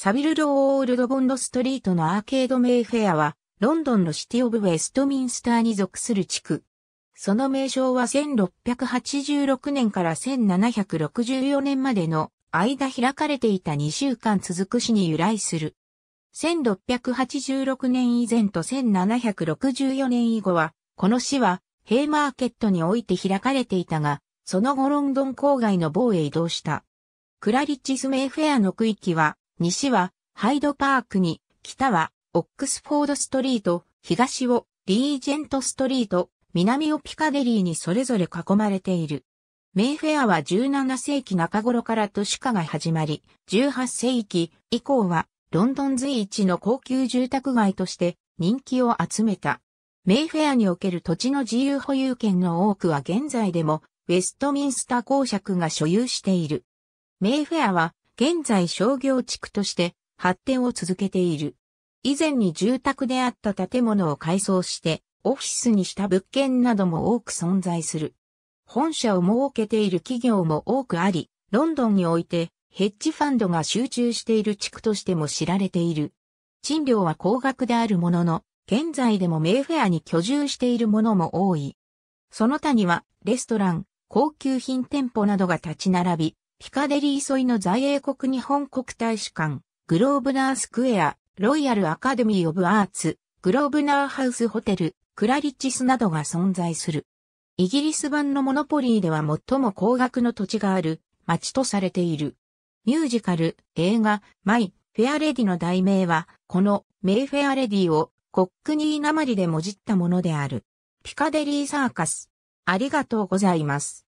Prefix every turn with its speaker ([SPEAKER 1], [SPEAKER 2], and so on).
[SPEAKER 1] サビルド・オールド・ボンド・ストリートのアーケード・メイフェアは、ロンドンのシティ・オブ・ウェストミンスターに属する地区。その名称は1686年から1764年までの間開かれていた2週間続く市に由来する。1686年以前と1764年以後は、この市は、ヘイマーケットにおいて開かれていたが、その後ロンドン郊外の某へ移動した。クラリッチスメイフェアの区域は、西はハイドパークに、北はオックスフォードストリート、東をリージェントストリート、南をピカデリーにそれぞれ囲まれている。メイフェアは17世紀中頃から都市化が始まり、18世紀以降はロンドン随一の高級住宅街として人気を集めた。メイフェアにおける土地の自由保有権の多くは現在でもウェストミンスター公爵が所有している。メイフェアは現在商業地区として発展を続けている。以前に住宅であった建物を改装してオフィスにした物件なども多く存在する。本社を設けている企業も多くあり、ロンドンにおいてヘッジファンドが集中している地区としても知られている。賃料は高額であるものの、現在でもメイフェアに居住しているものも多い。その他にはレストラン、高級品店舗などが立ち並び、ピカデリー沿いの在英国日本国大使館、グローブナースクエア、ロイヤルアカデミー・オブ・アーツ、グローブナーハウス・ホテル、クラリッチスなどが存在する。イギリス版のモノポリーでは最も高額の土地がある町とされている。ミュージカル、映画、マイ、フェアレディの題名は、このメイフェアレディをコックニーなまりでもじったものである。ピカデリーサーカス。ありがとうございます。